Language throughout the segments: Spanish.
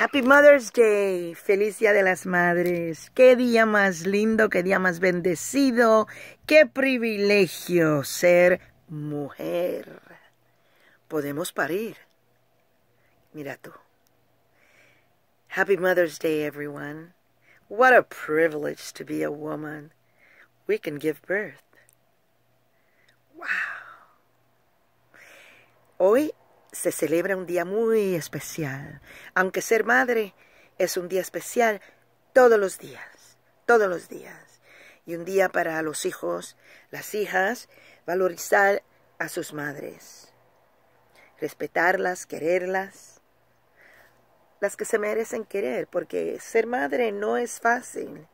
Happy Mother's Day, feliz Día de las Madres. Qué día más lindo, qué día más bendecido, qué privilegio ser mujer. Podemos parir. Mira tú. Happy Mother's Day, everyone. What a privilege to be a woman. We can give birth. Wow. Hoy se celebra un día muy especial. Aunque ser madre es un día especial todos los días, todos los días. Y un día para los hijos, las hijas, valorizar a sus madres, respetarlas, quererlas, las que se merecen querer, porque ser madre no es fácil,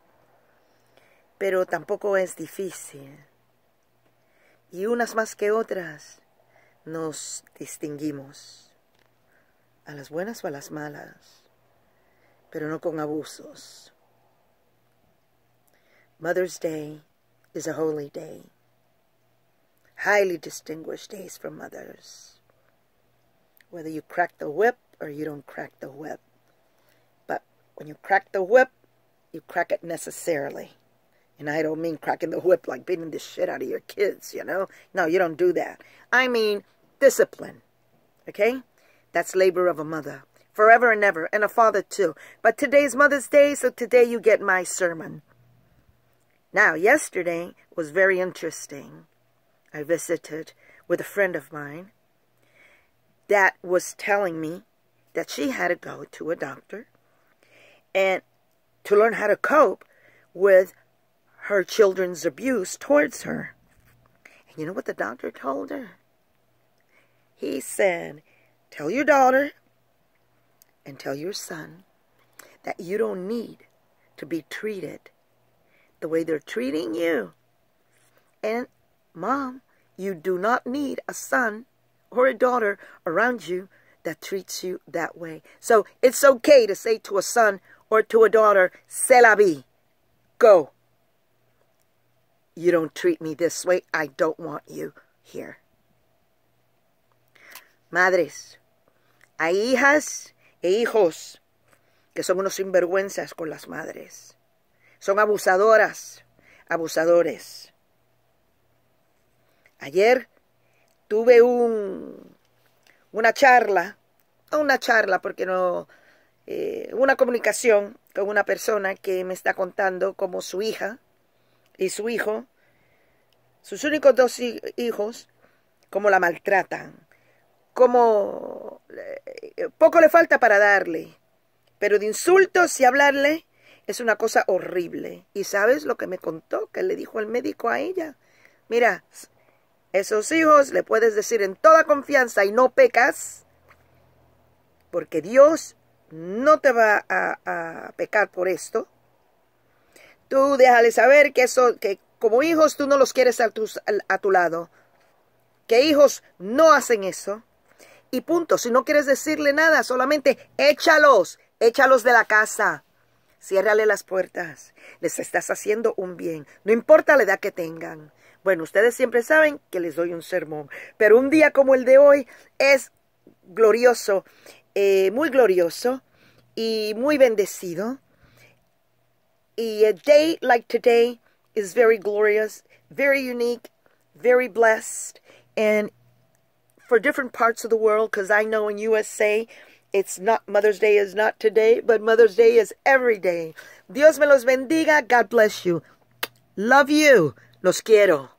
pero tampoco es difícil. Y unas más que otras nos distinguimos, a las buenas o a las malas, pero no con abusos. Mother's Day is a holy day, highly distinguished days for mothers. Whether you crack the whip or you don't crack the whip. But when you crack the whip, you crack it necessarily. And I don't mean cracking the whip like beating the shit out of your kids, you know? No, you don't do that. I mean, discipline. Okay? That's labor of a mother. Forever and ever. And a father too. But today's Mother's Day, so today you get my sermon. Now, yesterday was very interesting. I visited with a friend of mine that was telling me that she had to go to a doctor and to learn how to cope with her children's abuse towards her. And you know what the doctor told her? He said, Tell your daughter and tell your son that you don't need to be treated the way they're treating you. And, Mom, you do not need a son or a daughter around you that treats you that way. So it's okay to say to a son or to a daughter, C'est la vie. Go. You don't treat me this way. I don't want you here. madres, hay hijas e hijos que son unos sinvergüenzas con las madres. Son abusadoras, abusadores. Ayer tuve un, una charla, una charla porque no, eh, una comunicación con una persona que me está contando cómo su hija y su hijo, sus únicos dos hijos, cómo la maltratan como eh, poco le falta para darle, pero de insultos y hablarle es una cosa horrible. ¿Y sabes lo que me contó? Que le dijo el médico a ella. Mira, esos hijos le puedes decir en toda confianza y no pecas, porque Dios no te va a, pecar por esto. Tú déjale saber que eso, que como hijos tú no los quieres a, a tu lado, que hijos no hacen eso y punto. Si no quieres decirle nada, solamente échalos, échalos de la casa. Ciérrale las puertas. Les estás haciendo un bien. No importa la edad que tengan. Bueno, ustedes siempre saben que les doy un sermón. Pero un día como el de hoy es glorioso, eh, muy glorioso y muy bendecido. Y a day like today is very glorious, very unique, very blessed, and for different parts of the world because I know in USA it's not Mother's Day is not today, but Mother's Day is every day. Dios me los bendiga. God bless you. Love you. Los quiero.